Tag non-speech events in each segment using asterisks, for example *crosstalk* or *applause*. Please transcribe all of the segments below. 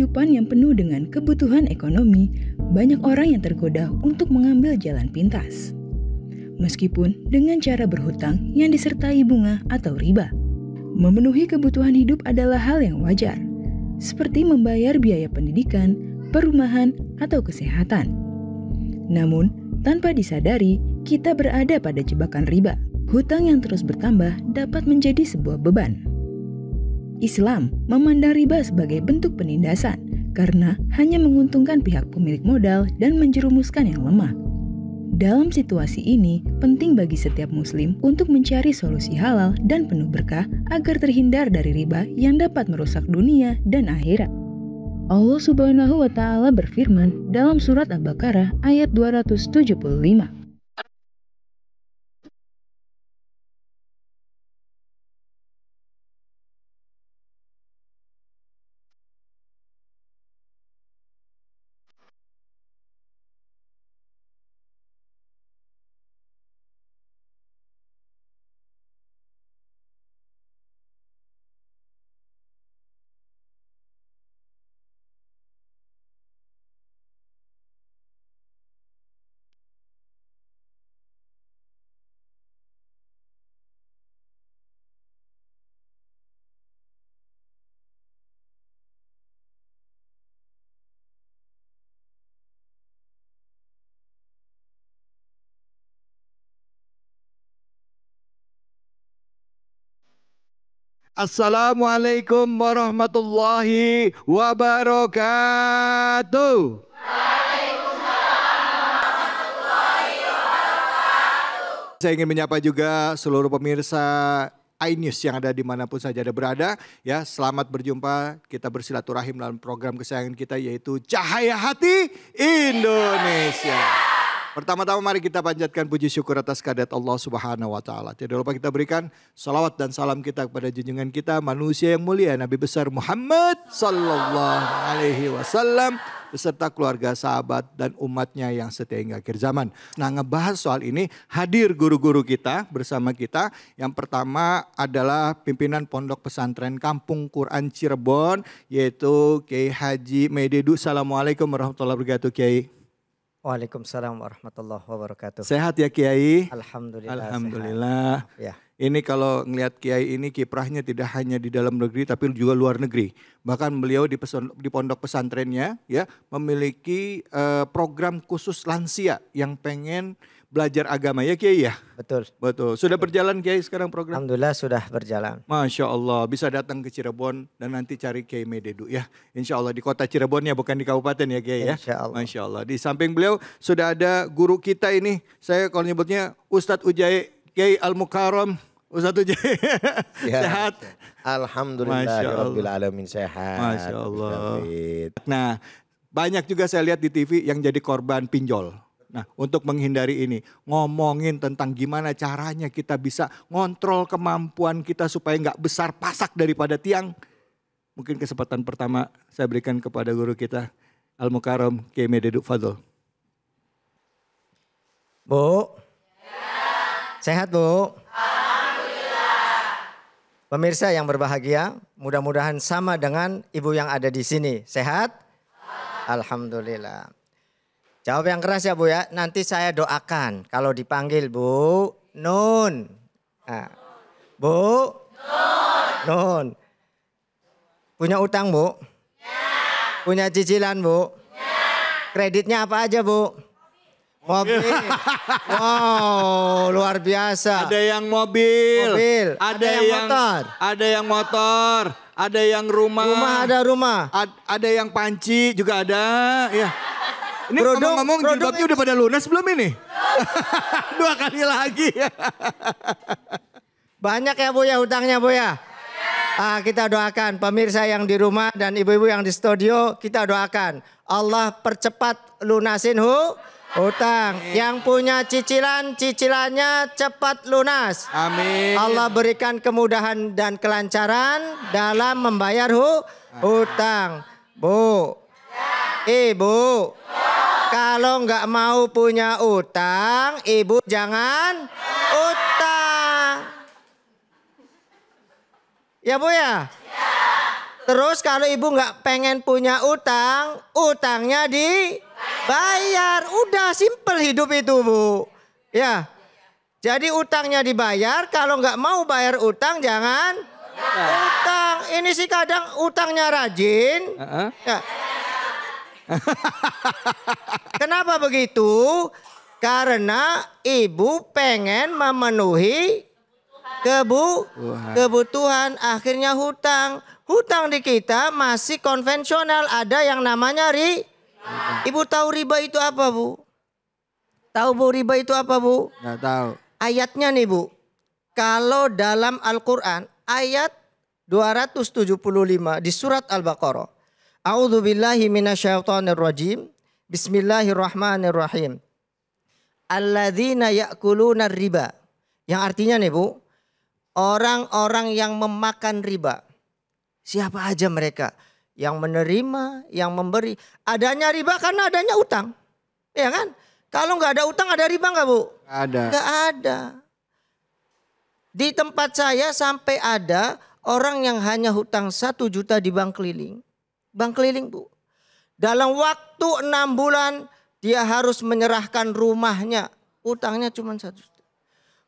kehidupan yang penuh dengan kebutuhan ekonomi, banyak orang yang tergoda untuk mengambil jalan pintas. Meskipun dengan cara berhutang yang disertai bunga atau riba. Memenuhi kebutuhan hidup adalah hal yang wajar, seperti membayar biaya pendidikan, perumahan, atau kesehatan. Namun, tanpa disadari, kita berada pada jebakan riba. Hutang yang terus bertambah dapat menjadi sebuah beban Islam memandang riba sebagai bentuk penindasan karena hanya menguntungkan pihak pemilik modal dan menjerumuskan yang lemah. Dalam situasi ini, penting bagi setiap Muslim untuk mencari solusi halal dan penuh berkah agar terhindar dari riba yang dapat merusak dunia dan akhirat. Allah Subhanahu wa Ta'ala berfirman dalam Surat Al-Baqarah ayat 275. Assalamualaikum warahmatullahi wabarakatuh. Saya ingin menyapa juga seluruh pemirsa iNews yang ada dimanapun saja ada berada. Ya, selamat berjumpa. Kita bersilaturahim dalam program kesayangan kita yaitu Cahaya Hati Indonesia. Indonesia. Pertama-tama mari kita panjatkan puji syukur atas kehadirat Allah Subhanahu wa taala. Tidak lupa kita berikan salawat dan salam kita kepada junjungan kita manusia yang mulia Nabi besar Muhammad sallallahu alaihi wasallam beserta keluarga, sahabat dan umatnya yang setia hingga akhir zaman. Nah, ngebahas soal ini hadir guru-guru kita bersama kita. Yang pertama adalah pimpinan Pondok Pesantren Kampung Quran Cirebon yaitu Kiai Haji Mededu. Assalamualaikum warahmatullahi wabarakatuh, Kiai. Waalaikumsalam warahmatullahi wabarakatuh. Sehat ya Kiai? Alhamdulillah. Alhamdulillah. Ya. Ini kalau ngelihat Kiai ini kiprahnya tidak hanya di dalam negeri tapi juga luar negeri. Bahkan beliau di, peson, di pondok pesantrennya ya memiliki uh, program khusus lansia yang pengen belajar agama ya Kiai ya? Betul. Betul. Sudah berjalan Kiai sekarang program? Alhamdulillah sudah berjalan. Masya Allah bisa datang ke Cirebon dan nanti cari Kiai Mededu ya. Insya Allah di kota Cirebon ya bukan di kabupaten ya Kiai ya. Insya Allah. Masya Allah. Di samping beliau sudah ada guru kita ini. Saya kalau nyebutnya Ustadz Ujai Kiai Al-Mukarram. Ustadz Ujai. *laughs* ya. sehat. Alhamdulillah ya alamin sehat. Masya Allah. Nah banyak juga saya lihat di TV yang jadi korban pinjol. Nah, untuk menghindari ini, ngomongin tentang gimana caranya kita bisa ngontrol kemampuan kita supaya nggak besar pasak daripada tiang. Mungkin kesempatan pertama saya berikan kepada guru kita, Al Mukarom Keme Deduk Fadl. Bu, ya. sehat Bu. Alhamdulillah. Pemirsa yang berbahagia, mudah-mudahan sama dengan ibu yang ada di sini. Sehat? Alhamdulillah. Jawab yang keras ya Bu ya. Nanti saya doakan kalau dipanggil Bu Nun. Nah. Bu Nun. Nun. Punya utang Bu? Ya. Punya cicilan Bu? Ya. Kreditnya apa aja Bu? Mobil. *laughs* wow, luar biasa. Ada yang mobil. Mobil. Ada, ada yang, yang motor. Ada yang motor. Ada yang rumah. Rumah ada rumah. Ad, ada yang panci juga ada. Ya. Ini Brodo ngomong jilbabnya udah pada lunas belum ini? *laughs* Dua kali lagi. *laughs* Banyak ya Bu ya hutangnya Bu ya. Ah, kita doakan pemirsa yang di rumah dan ibu-ibu yang di studio kita doakan Allah percepat lunasin hu hutang. Amin. Yang punya cicilan, cicilannya cepat lunas. Amin. Allah berikan kemudahan dan kelancaran dalam membayar hu hutang. Bu. Ibu. Ya. Kalau nggak mau punya utang, ibu jangan utang. Ya bu ya? Terus kalau ibu nggak pengen punya utang, utangnya dibayar. Udah simple hidup itu bu. Ya. Jadi utangnya dibayar, kalau nggak mau bayar utang jangan nah. utang. Ini sih kadang utangnya rajin. Uh -uh. Ya *laughs* Kenapa begitu? Karena ibu pengen memenuhi kebu kebutuhan. akhirnya hutang hutang di kita masih konvensional ada yang namanya ri riba. ibu tahu riba itu apa bu tahu bu riba itu apa bu nggak tahu ayatnya nih bu kalau dalam Al-Quran ayat 275 di surat Al-Baqarah A'udzu billahi minasyaitonir rajim. Bismillahirrahmanirrahim. Alladzina ya'kuluna riba. Yang artinya nih Bu, orang-orang yang memakan riba. Siapa aja mereka? Yang menerima, yang memberi. Adanya riba karena adanya utang. Ya kan? Kalau nggak ada utang ada riba nggak Bu? Gak ada. Nggak ada. Di tempat saya sampai ada orang yang hanya hutang satu juta di bank keliling Bank keliling bu. Dalam waktu enam bulan dia harus menyerahkan rumahnya. hutangnya cuma satu juta.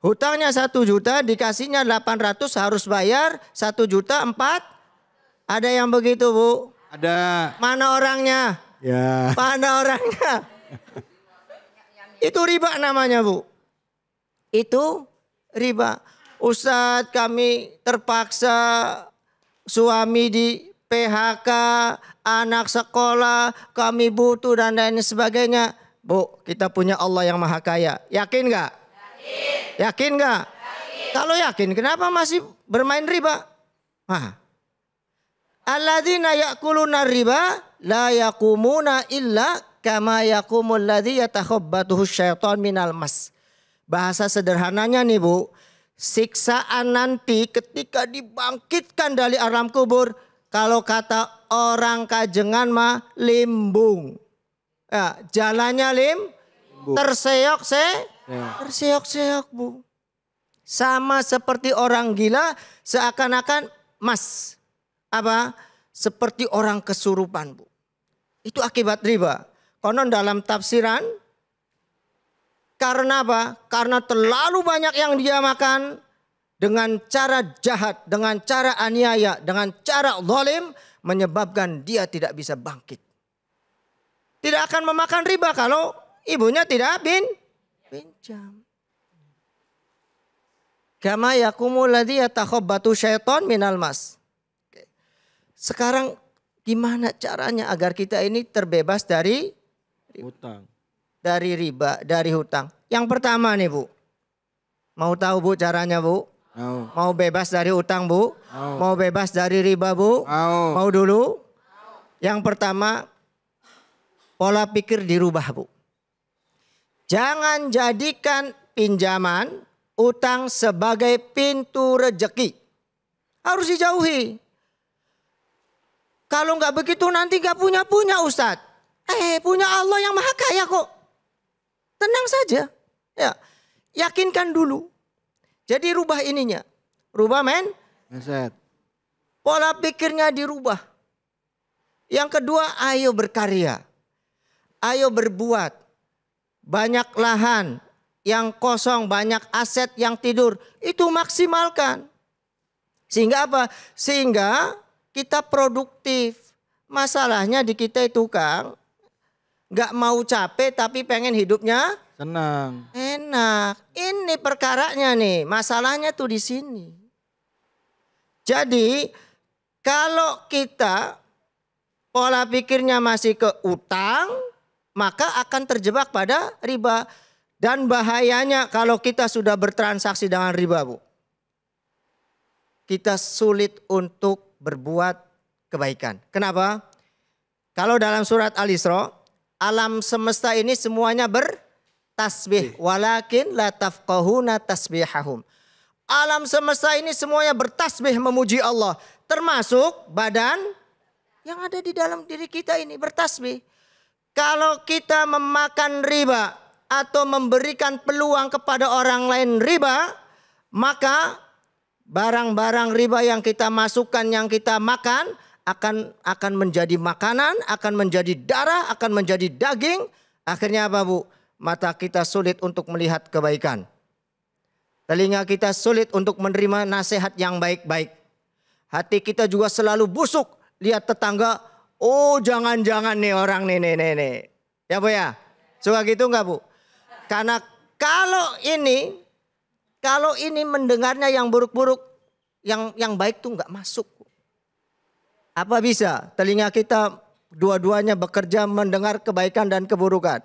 Hutangnya satu juta dikasihnya delapan ratus harus bayar satu juta empat. Ada yang begitu bu? Ada. Mana orangnya? Ya. Mana orangnya? Itu riba namanya bu. Itu riba. Ustadz kami terpaksa suami di PHK, anak sekolah, kami butuh dan lain sebagainya. Bu, kita punya Allah yang maha kaya. Yakin nggak? Yakin. Yakin nggak? Kalau yakin, kenapa masih bermain riba? Hah. Alladzina ya'kuluna riba la yakumuna illa kama yakumul ladzi yatakhabbatuhu syaitan minal mas. Bahasa sederhananya nih Bu, siksaan nanti ketika dibangkitkan dari alam kubur, kalau kata orang kajengan mah limbung. Ya, jalannya lim, terseok se, ya. terseok-seok bu. Sama seperti orang gila seakan-akan mas. Apa? Seperti orang kesurupan bu. Itu akibat riba. Konon dalam tafsiran karena apa? Karena terlalu banyak yang dia makan, dengan cara jahat, dengan cara aniaya, dengan cara zalim menyebabkan dia tidak bisa bangkit. Tidak akan memakan riba kalau ibunya tidak bin pinjam. Kama yakumu ladhi syaiton minal mas. Sekarang gimana caranya agar kita ini terbebas dari hutang. Dari riba, dari hutang. Yang pertama nih Bu. Mau tahu Bu caranya Bu? Mau. Mau bebas dari utang, Bu? Mau. Mau bebas dari riba, Bu? Mau. Mau dulu? Yang pertama, pola pikir dirubah, Bu. Jangan jadikan pinjaman, utang sebagai pintu rejeki. Harus dijauhi. Kalau nggak begitu nanti nggak punya-punya Ustadz. Eh punya Allah yang maha kaya kok. Tenang saja. Ya, yakinkan dulu. Jadi rubah ininya. Rubah men. Mindset. Pola pikirnya dirubah. Yang kedua ayo berkarya. Ayo berbuat. Banyak lahan yang kosong, banyak aset yang tidur. Itu maksimalkan. Sehingga apa? Sehingga kita produktif. Masalahnya di kita itu Kang. Gak mau capek tapi pengen hidupnya Tenang. Enak. Ini perkaranya nih, masalahnya tuh di sini. Jadi kalau kita pola pikirnya masih ke utang, maka akan terjebak pada riba. Dan bahayanya kalau kita sudah bertransaksi dengan riba, Bu. Kita sulit untuk berbuat kebaikan. Kenapa? Kalau dalam surat Al-Isra, alam semesta ini semuanya ber tasbih walakin la tafqahuna tasbihahum. Alam semesta ini semuanya bertasbih memuji Allah, termasuk badan yang ada di dalam diri kita ini bertasbih. Kalau kita memakan riba atau memberikan peluang kepada orang lain riba, maka barang-barang riba yang kita masukkan yang kita makan akan akan menjadi makanan, akan menjadi darah, akan menjadi daging. Akhirnya apa, Bu? mata kita sulit untuk melihat kebaikan. Telinga kita sulit untuk menerima nasihat yang baik-baik. Hati kita juga selalu busuk. Lihat tetangga, oh jangan-jangan nih orang nih, nih, nih, nih. Ya Bu ya? Suka gitu enggak Bu? Karena kalau ini, kalau ini mendengarnya yang buruk-buruk, yang yang baik tuh enggak masuk. Apa bisa telinga kita dua-duanya bekerja mendengar kebaikan dan keburukan?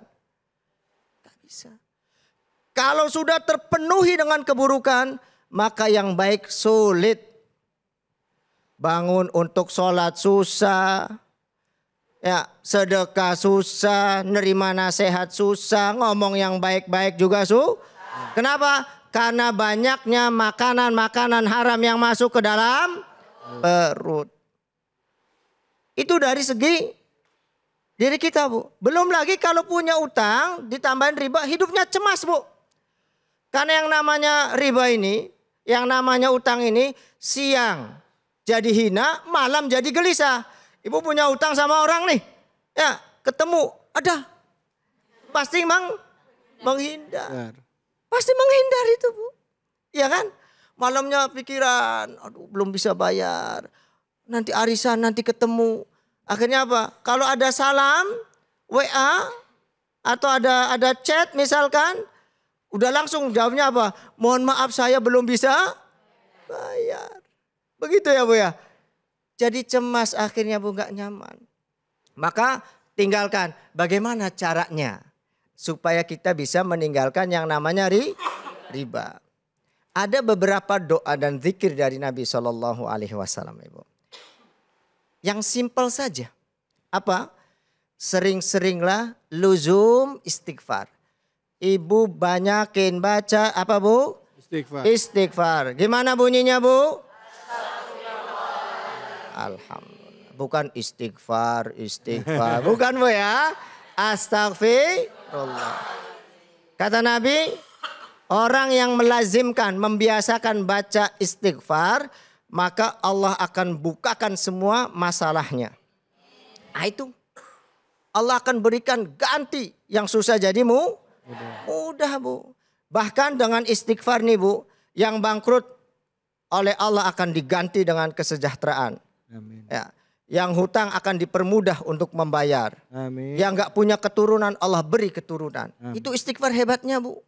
bisa. Kalau sudah terpenuhi dengan keburukan, maka yang baik sulit. Bangun untuk sholat susah, ya sedekah susah, nerima nasihat susah, ngomong yang baik-baik juga su. Kenapa? Karena banyaknya makanan-makanan haram yang masuk ke dalam perut. Itu dari segi diri kita bu. Belum lagi kalau punya utang ditambahin riba hidupnya cemas bu. Karena yang namanya riba ini, yang namanya utang ini siang jadi hina, malam jadi gelisah. Ibu punya utang sama orang nih, ya ketemu, ada pasti mang menghindar, pasti menghindar itu bu, ya kan? Malamnya pikiran, aduh belum bisa bayar, nanti arisan, nanti ketemu, Akhirnya apa? Kalau ada salam, WA, atau ada ada chat misalkan, udah langsung jawabnya apa? Mohon maaf saya belum bisa bayar. Begitu ya Bu ya. Jadi cemas akhirnya Bu nggak nyaman. Maka tinggalkan. Bagaimana caranya supaya kita bisa meninggalkan yang namanya ri, riba? Ada beberapa doa dan zikir dari Nabi Shallallahu Alaihi Wasallam, ibu. Yang simple saja. Apa? Sering-seringlah luzum istighfar. Ibu banyakin baca apa bu? Istighfar. Istighfar. Gimana bunyinya bu? Alhamdulillah. Bukan istighfar, istighfar. *laughs* Bukan bu ya. Astagfirullah. Kata Nabi, orang yang melazimkan, membiasakan baca istighfar, maka Allah akan bukakan semua masalahnya. Nah itu. Allah akan berikan ganti yang susah jadimu mu. Mudah bu. Bahkan dengan istighfar nih bu. Yang bangkrut oleh Allah akan diganti dengan kesejahteraan. Amin. Ya. Yang hutang akan dipermudah untuk membayar. Amin. Yang gak punya keturunan Allah beri keturunan. Amin. Itu istighfar hebatnya bu.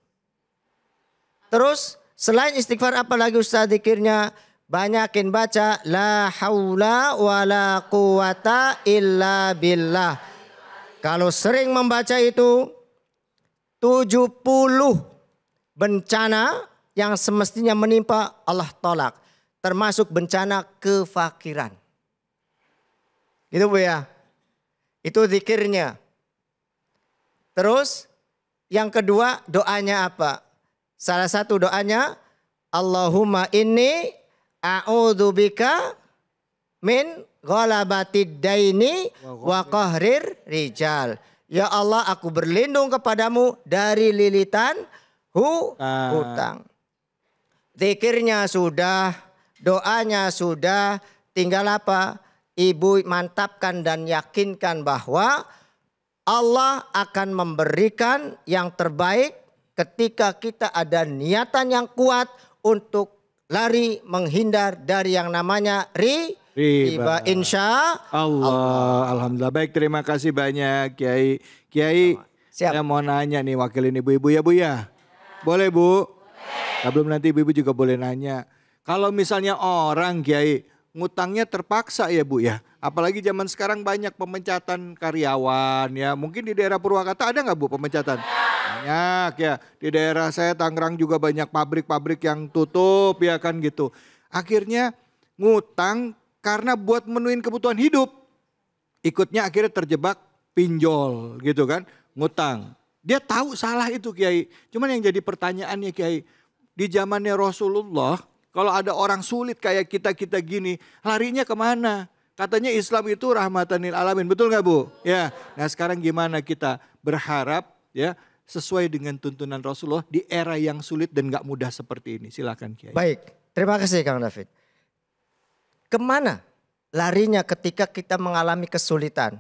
Terus selain istighfar apa lagi Ustaz dikirnya? Banyakin baca la haula wala quwata illa billah. Kalau sering membaca itu 70 bencana yang semestinya menimpa Allah tolak. Termasuk bencana kefakiran. Gitu Bu ya. Itu zikirnya. Terus yang kedua doanya apa? Salah satu doanya Allahumma inni A'udzu bika min ghalabatid daini wa qahrir rijal. Ya Allah, aku berlindung kepadamu dari lilitan hu ah. hutang. Zikirnya sudah, doanya sudah, tinggal apa? Ibu mantapkan dan yakinkan bahwa Allah akan memberikan yang terbaik ketika kita ada niatan yang kuat untuk lari menghindar dari yang namanya ri riba. Insya Allah. Allah. Alhamdulillah. Baik, terima kasih banyak Kiai. Kiai, Siap. saya mau nanya nih wakilin ibu-ibu ya Bu ya. Boleh Bu? Boleh. belum nanti ibu-ibu juga boleh nanya. Kalau misalnya orang Kiai ngutangnya terpaksa ya Bu ya. Apalagi zaman sekarang banyak pemecatan karyawan ya. Mungkin di daerah Purwakarta ada nggak Bu pemecatan? Ya banyak ya. Di daerah saya Tangerang juga banyak pabrik-pabrik yang tutup ya kan gitu. Akhirnya ngutang karena buat menuin kebutuhan hidup. Ikutnya akhirnya terjebak pinjol gitu kan, ngutang. Dia tahu salah itu Kiai. Cuman yang jadi pertanyaannya Kiai, di zamannya Rasulullah kalau ada orang sulit kayak kita-kita gini, larinya kemana? Katanya Islam itu rahmatanil alamin, betul nggak Bu? Ya. Nah sekarang gimana kita berharap ya sesuai dengan tuntunan Rasulullah di era yang sulit dan gak mudah seperti ini. Silakan Kiai. Baik, terima kasih Kang David. Kemana larinya ketika kita mengalami kesulitan?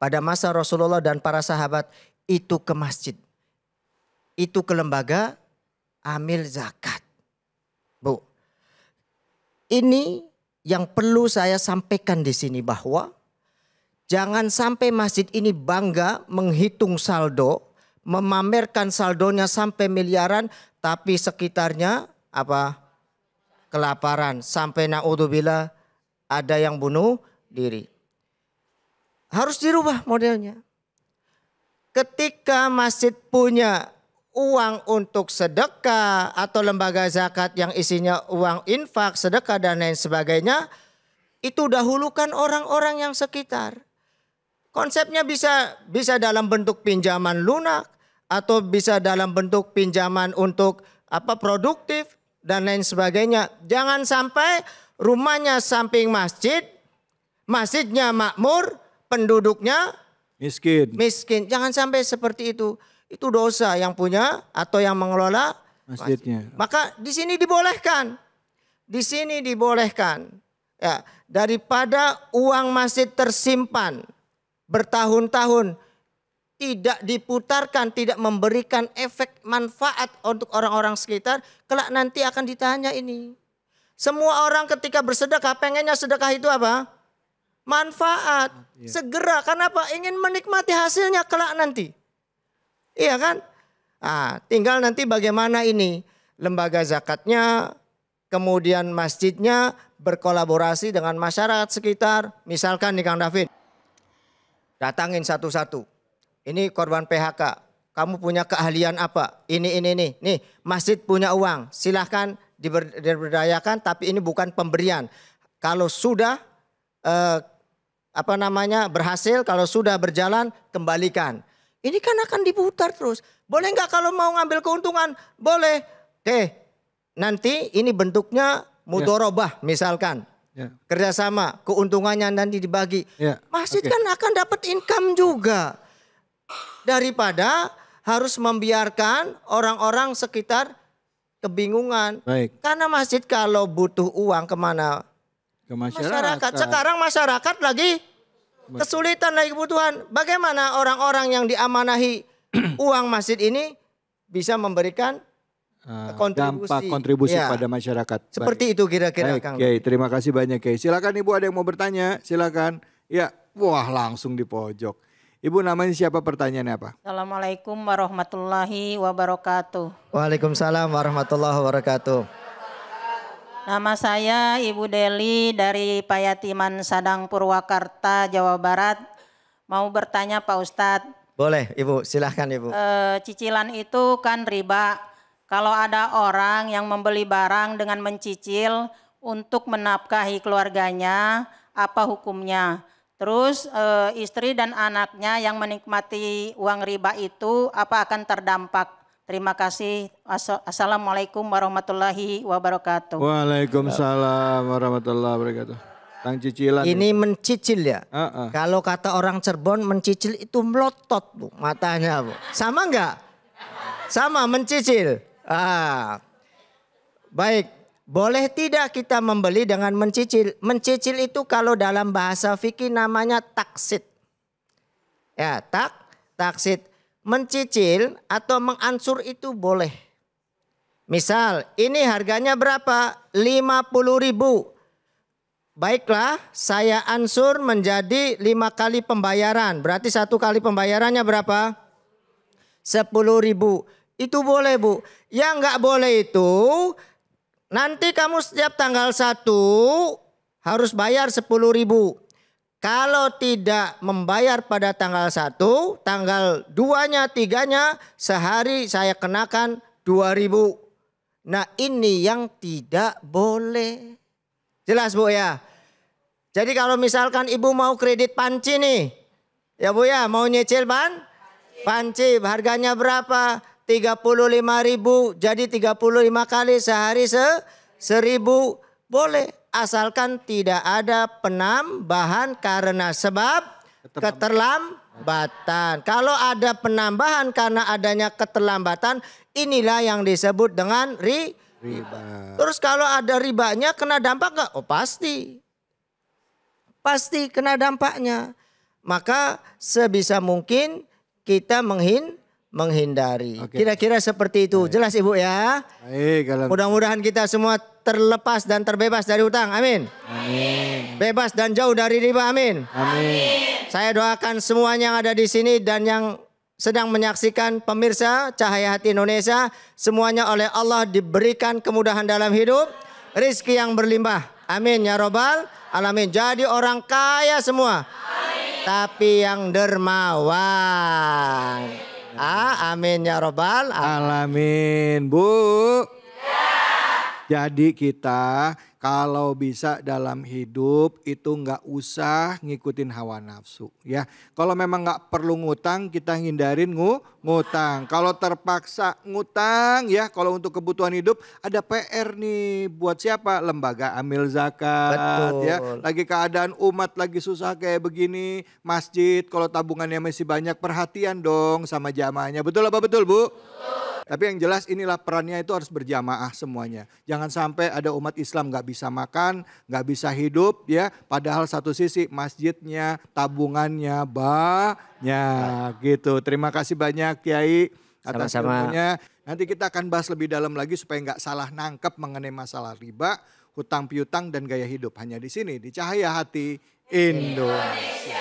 Pada masa Rasulullah dan para sahabat itu ke masjid. Itu ke lembaga amil zakat. Bu, ini yang perlu saya sampaikan di sini bahwa jangan sampai masjid ini bangga menghitung saldo memamerkan saldonya sampai miliaran tapi sekitarnya apa kelaparan sampai naudzubillah ada yang bunuh diri. Harus dirubah modelnya. Ketika masjid punya uang untuk sedekah atau lembaga zakat yang isinya uang infak, sedekah dan lain sebagainya, itu dahulukan orang-orang yang sekitar. Konsepnya bisa bisa dalam bentuk pinjaman lunak atau bisa dalam bentuk pinjaman untuk apa produktif dan lain sebagainya. Jangan sampai rumahnya samping masjid, masjidnya makmur, penduduknya miskin. Miskin. Jangan sampai seperti itu. Itu dosa yang punya atau yang mengelola masjidnya. Masjid. Maka di sini dibolehkan. Di sini dibolehkan. Ya, daripada uang masjid tersimpan bertahun-tahun tidak diputarkan, tidak memberikan efek manfaat untuk orang-orang sekitar, kelak nanti akan ditanya ini. Semua orang ketika bersedekah, pengennya sedekah itu apa? Manfaat. Iya. Segera, karena apa? Ingin menikmati hasilnya kelak nanti. Iya kan? Ah, tinggal nanti bagaimana ini. Lembaga zakatnya, kemudian masjidnya berkolaborasi dengan masyarakat sekitar. Misalkan nih Kang David. Datangin satu-satu. Ini korban PHK. Kamu punya keahlian apa? Ini, ini, ini. Nih, masjid punya uang. Silahkan diberdayakan, tapi ini bukan pemberian. Kalau sudah eh, apa namanya berhasil, kalau sudah berjalan, kembalikan. Ini kan akan diputar terus. Boleh nggak kalau mau ngambil keuntungan? Boleh. Oke, nanti ini bentuknya ya. mudorobah misalkan yeah. kerjasama, keuntungannya nanti dibagi. Yeah. Masjid okay. kan akan dapat income juga daripada harus membiarkan orang-orang sekitar kebingungan. Baik. Karena masjid kalau butuh uang kemana? Ke masyarakat. masyarakat. Sekarang masyarakat lagi kesulitan lagi kebutuhan. Bagaimana orang-orang yang diamanahi *clears throat* uang masjid ini bisa memberikan uh, kontribusi. dampak kontribusi ya. pada masyarakat. Seperti Baik. itu kira-kira Kang. Oke, terima kasih banyak Kiai. Silakan Ibu ada yang mau bertanya, silakan. Ya, wah langsung di pojok. Ibu namanya siapa pertanyaannya apa? Assalamualaikum warahmatullahi wabarakatuh. Waalaikumsalam warahmatullahi wabarakatuh. Nama saya Ibu Deli dari Payatiman Sadang Purwakarta, Jawa Barat. Mau bertanya Pak Ustadz. Boleh Ibu, silahkan Ibu. E, cicilan itu kan riba kalau ada orang yang membeli barang dengan mencicil untuk menafkahi keluarganya, apa hukumnya? Terus e, istri dan anaknya yang menikmati uang riba itu apa akan terdampak? Terima kasih. Assalamualaikum warahmatullahi wabarakatuh. Waalaikumsalam warahmatullahi wabarakatuh. Tang cicilan. Ini mencicil ya. Uh -uh. Kalau kata orang Cirebon mencicil itu melotot bu matanya bu. Sama enggak? Sama mencicil. Ah. Baik, boleh tidak kita membeli dengan mencicil? Mencicil itu kalau dalam bahasa fikih namanya taksit. Ya, tak, taksit. Mencicil atau mengansur itu boleh. Misal, ini harganya berapa? puluh ribu. Baiklah, saya ansur menjadi lima kali pembayaran. Berarti satu kali pembayarannya berapa? Sepuluh ribu itu boleh bu. Yang nggak boleh itu nanti kamu setiap tanggal satu harus bayar 10 ribu. Kalau tidak membayar pada tanggal satu, tanggal duanya, tiganya, sehari saya kenakan 2000. Nah ini yang tidak boleh. Jelas Bu ya? Jadi kalau misalkan ibu mau kredit panci nih. Ya Bu ya mau nyicil ban? Panci. panci harganya berapa? 35 ribu jadi 35 kali sehari se seribu boleh asalkan tidak ada penambahan karena sebab keterlambatan. Kalau ada penambahan karena adanya keterlambatan inilah yang disebut dengan ri riba. Terus kalau ada ribanya kena dampak nggak? Oh pasti. Pasti kena dampaknya. Maka sebisa mungkin kita menghindari menghindari. Kira-kira seperti itu. Baik. Jelas Ibu ya? Baik, gitu. Mudah-mudahan kita semua terlepas dan terbebas dari utang Amin. Amin. Bebas dan jauh dari riba. Amin. Amin. Saya doakan semuanya yang ada di sini dan yang sedang menyaksikan pemirsa Cahaya Hati Indonesia, semuanya oleh Allah diberikan kemudahan dalam hidup, rizki yang berlimpah. Amin ya robbal alamin. Jadi orang kaya semua. Amin. Tapi yang dermawan. A. Ah, amin ya robbal alamin. Bu. Ya. Jadi kita kalau bisa dalam hidup itu nggak usah ngikutin hawa nafsu ya. Kalau memang nggak perlu ngutang kita hindarin ngu, ngutang. Kalau terpaksa ngutang ya kalau untuk kebutuhan hidup ada PR nih buat siapa? Lembaga amil zakat ya. Betul. ya. Lagi keadaan umat lagi susah kayak begini, masjid kalau tabungannya masih banyak perhatian dong sama jamaahnya. Betul apa betul, Bu? Betul. Tapi yang jelas inilah perannya itu harus berjamaah semuanya. Jangan sampai ada umat Islam nggak bisa makan, nggak bisa hidup ya. Padahal satu sisi masjidnya, tabungannya banyak gitu. Terima kasih banyak Kiai atas ilmunya. Nanti kita akan bahas lebih dalam lagi supaya nggak salah nangkep mengenai masalah riba, hutang piutang dan gaya hidup. Hanya di sini di Cahaya Hati Indonesia.